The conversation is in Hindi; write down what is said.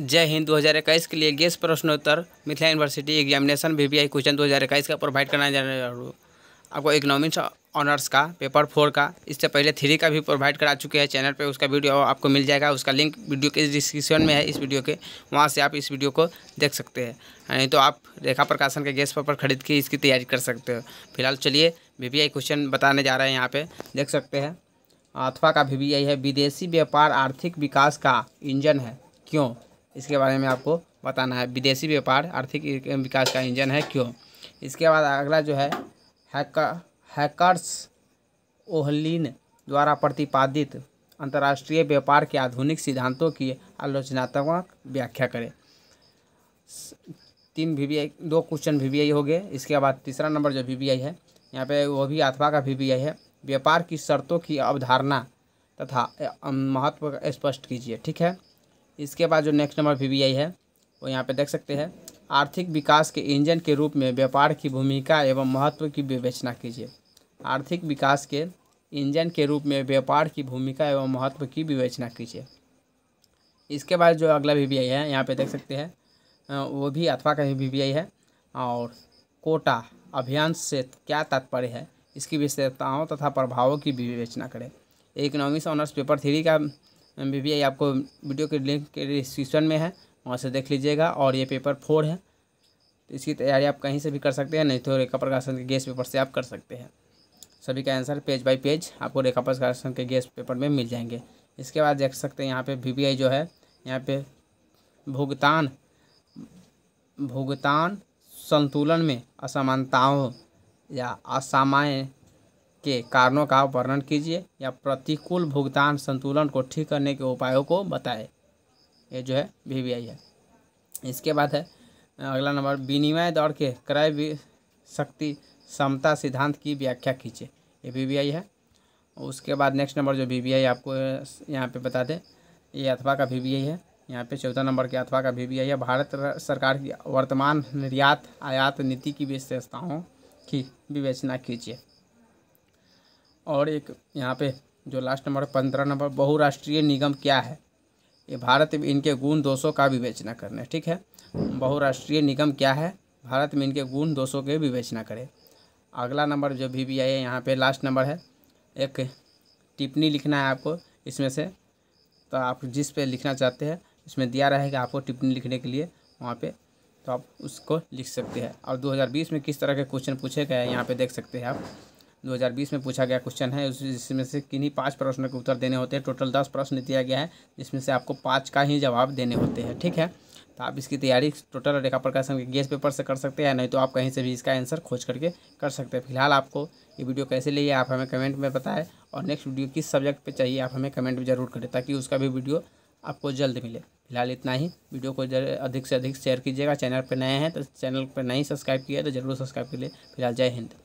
जय हिंद 2021 के लिए गैस प्रश्नोत्तर Mithila university examination V V question 2021 का प्रोवाइड करना जा रहा हूँ आपको इकोनॉमिक्स ऑनर्स का पेपर फोर का इससे पहले थ्री का भी प्रोवाइड करा चुके हैं चैनल पे उसका वीडियो आपको मिल जाएगा उसका लिंक वीडियो के डिस्क्रिप्शन में है इस वीडियो के वहाँ से आप इस वीडियो को देख सकते हैं नहीं तो आप रेखा प्रकाशन के गैस पेपर खरीद के इसकी तैयारी कर सकते हो फिलहाल चलिए वी क्वेश्चन बताने जा रहे हैं यहाँ पर देख सकते हैं अथवा का वी है विदेशी व्यापार आर्थिक विकास का इंजन है क्यों इसके बारे में आपको बताना है विदेशी व्यापार आर्थिक विकास का इंजन है क्यों इसके बाद अगला जो है हैकर्स ओहलिन द्वारा प्रतिपादित अंतर्राष्ट्रीय व्यापार के आधुनिक सिद्धांतों की आलोचनात्मक व्याख्या करें तीन वी दो क्वेश्चन वी हो गए इसके बाद तीसरा नंबर जो वी है यहाँ पे वो भी अथवा का वी है व्यापार की शर्तों की अवधारणा तथा महत्व स्पष्ट कीजिए ठीक है इसके बाद जो नेक्स्ट नंबर वी है वो यहाँ पे देख सकते हैं आर्थिक विकास के इंजन के रूप में व्यापार की भूमिका एवं महत्व की विवेचना कीजिए आर्थिक विकास के इंजन के रूप में व्यापार की भूमिका एवं महत्व की विवेचना कीजिए इसके बाद जो अगला वी है यहाँ पर देख सकते हैं वो भी अथवा का ही वी है और कोटा अभियान से क्या तात्पर्य है इसकी विशेषताओं तथा प्रभावों की विवेचना करें इकोनॉमिक्स ऑनर्स पेपर थ्री का एम आपको वीडियो के लिंक के डिस्क्रिप्शन में है वहाँ से देख लीजिएगा और ये पेपर फोर है तो इसकी तैयारी आप कहीं से भी कर सकते हैं नहीं तो रेखा प्रकाशन के गेस्ट पेपर से आप कर सकते हैं सभी का आंसर पेज बाय पेज आपको रेखा प्रकाशन के गेस्ट पेपर में मिल जाएंगे इसके बाद देख सकते हैं यहाँ पे वी जो है यहाँ पे भुगतान भुगतान संतुलन में असमानताओं या असामान्य के कारणों का वर्णन कीजिए या प्रतिकूल भुगतान संतुलन को ठीक करने के उपायों को बताएं ये जो है वी वी आई है इसके बाद है अगला नंबर विनिमय दौर के क्रय शक्ति समता सिद्धांत की व्याख्या कीजिए ये वी वी आई है उसके बाद नेक्स्ट नंबर जो वी वी आई आपको यहाँ पे बता दें ये अथवा का वी वी आई है यहाँ पे चौथा नंबर के अथवा का वी वी आई है भारत सरकार की वर्तमान निर्यात आयात नीति की विशेषताओं की विवेचना कीजिए और एक यहाँ पे जो लास्ट नंबर पंद्रह नंबर बहुराष्ट्रीय निगम क्या है ये भारत में इनके गुण दोषों का विवेचना करना है ठीक है बहुराष्ट्रीय निगम क्या है भारत में इनके गुण दोषों के विवेचना करें अगला नंबर जो वी वी आई है यहाँ पर लास्ट नंबर है एक टिप्पणी लिखना है आपको इसमें से तो आप जिस पे लिखना चाहते हैं इसमें दिया रहेगा आपको टिप्पणी लिखने के लिए वहाँ पे तो आप उसको लिख सकते हैं और 2020 में किस तरह के क्वेश्चन पूछे गए हैं यहाँ पे देख सकते हैं आप 2020 में पूछा गया क्वेश्चन है उस जिसमें से किन्हीं पाँच प्रश्नों के उत्तर देने होते हैं टोटल दस प्रश्न दिया गया है जिसमें से आपको पाँच का ही जवाब देने होते हैं ठीक है तो आप इसकी तैयारी टोटल रेखा प्रकाशन के गेस पेपर से कर सकते हैं नहीं तो आप कहीं से भी इसका आंसर खोज करके कर सकते हैं फिलहाल आपको ये वीडियो कैसे लिए आप हमें कमेंट में बताएं और नेक्स्ट वीडियो किस सब्जेक्ट पे चाहिए आप हमें कमेंट भी जरूर करें ताकि उसका भी वीडियो आपको जल्द मिले फिलहाल इतना ही वीडियो को अधिक से अधिक शेयर कीजिएगा चैनल पर नए हैं तो चैनल पर नहीं सब्सक्राइब किया तो जरूर सब्सक्राइब कर लिए फिलहाल जय हिंद